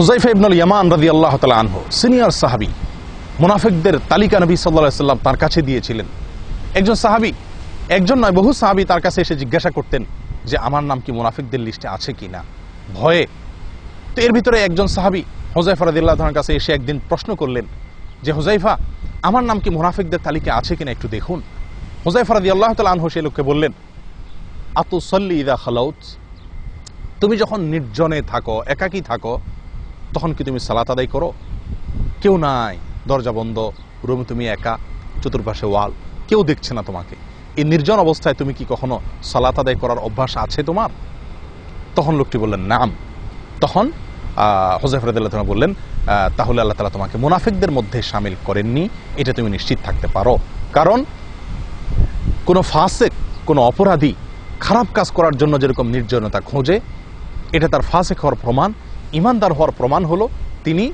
হুজাইফা ইবনুল ইয়ামান রাজি আল্লাহ তালা আনহু সিনিয়র সাহাবি মুনাফিকদের তালিকা নবী সাল্লা সাল্লাম তার কাছে দিয়েছিলেন একজন সাহাবি একজন নয় বহু সাহাবি তার কাছে এসে জিজ্ঞাসা করতেন যে আমার নাম কি মুনাফিকদের লিস্টে আছে কি না ভয়ে তো এর ভিতরে একজন সাহাবি হোজাইফা রাদিল্লাহ কাছে এসে একদিন প্রশ্ন করলেন যে হোজাইফা আমার নাম কি মুনাফিকদের তালিকা আছে কিনা একটু দেখুন হুজাইফা রাজি আল্লাহ তাল আনহু সে লোককে বললেন আতুসল্লি ইদা খালাউত তুমি যখন নির্জনে থাকো একাকি থাকো তখন কি তুমি সালাত আদায় করো কেউ নাই দরজা বন্ধ রুমে তুমি একা চতুর্পাশে ওয়াল কেউ দেখছে না তোমাকে এই নির্জন অবস্থায় তুমি কি কখনো সালাত আদায় করার অভ্যাস আছে তোমার তখন লোকটি বললেন নাম তখন হোজাফরদুল্লাহ বললেন তাহলে আল্লাহ তালা তোমাকে মুনাফিকদের মধ্যে সামিল করেননি এটা তুমি নিশ্চিত থাকতে পারো কারণ কোনো ফাসেক কোনো অপরাধী খারাপ কাজ করার জন্য যেরকম নির্জনতা খোঁজে এটা তার ফাঁসে হওয়ার প্রমাণ ইমানদার হওয়ার প্রমাণ হলো তিনি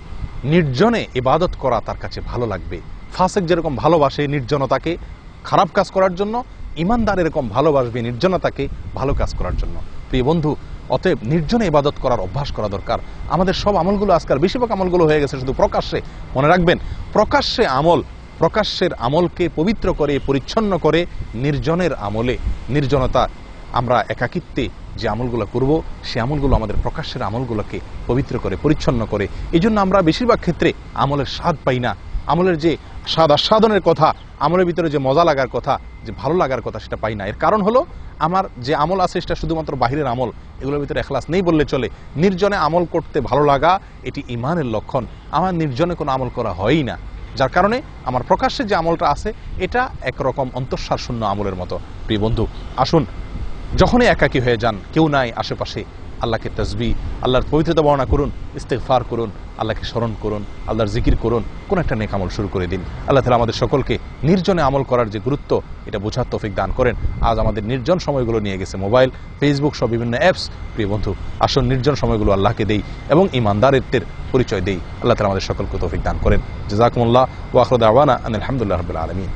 নির্জনে ইবাদত করা তার কাছে ভালো লাগবে ফাসেক যেরকম ভালোবাসে নির্জনতাকে খারাপ কাজ করার জন্য ইমানদার এরকম ভালোবাসবে নির্জনতাকে ভালো কাজ করার জন্য প্রিয় বন্ধু অতএব নির্জনে ইবাদত করার অভ্যাস করা দরকার আমাদের সব আমলগুলো আজকাল বেশিরভাগ আমলগুলো হয়ে গেছে শুধু প্রকাশ্যে মনে রাখবেন প্রকাশ্যে আমল প্রকাশ্যের আমলকে পবিত্র করে পরিচ্ছন্ন করে নির্জনের আমলে নির্জনতা আমরা একাকিত্বে যে আমলগুলো করব সে আমলগুলো আমাদের প্রকাশ্যের আমলগুলোকে পবিত্র করে পরিচ্ছন্ন করে এই জন্য আমরা বেশিরভাগ ক্ষেত্রে আমলের স্বাদ পাই না আমলের যে স্বাদ আস্বাদনের কথা আমলের ভিতরে যে মজা লাগার কথা যে ভালো লাগার কথা সেটা পাই না এর কারণ হলো আমার যে আমল আছে সেটা শুধুমাত্র বাহিরের আমল এগুলোর ভিতরে এখলাস নেই বললে চলে নির্জনে আমল করতে ভালো লাগা এটি ইমানের লক্ষণ আমার নির্জনে কোনো আমল করা হয়ই না যার কারণে আমার প্রকাশ্যে যে আমলটা আছে এটা একরকম অন্তঃসারশূন্য আমলের মতো প্রিয় বন্ধু আসুন যখনই একাকী হয়ে যান কেউ নাই আশেপাশে আল্লাহকে তসবি আল্লাহর পবিত্রতা বর্ণনা করুন ইস্তেফার করুন আল্লাহকে স্মরণ করুন আল্লাহর জিকির করুন কোন একটা নেক আমল শুরু করে দিন আল্লাহ তালা আমাদের সকলকে নির্জনে আমল করার যে গুরুত্ব এটা বোঝার তফিক দান করেন আজ আমাদের নির্জন সময়গুলো নিয়ে গেছে মোবাইল ফেসবুক সব বিভিন্ন অ্যাপস প্রিয় বন্ধু আসল নির্জন সময়গুলো আল্লাহকে দেই এবং ইমানদারিত্বের পরিচয় দেই আল্লাহ তালা আমাদের সকলকে তফিক দান করেন জাজাকুমুল্লাহ ওয়াখরদ আওয়ানা আনহামদুল্লাহ রবিল আলমিন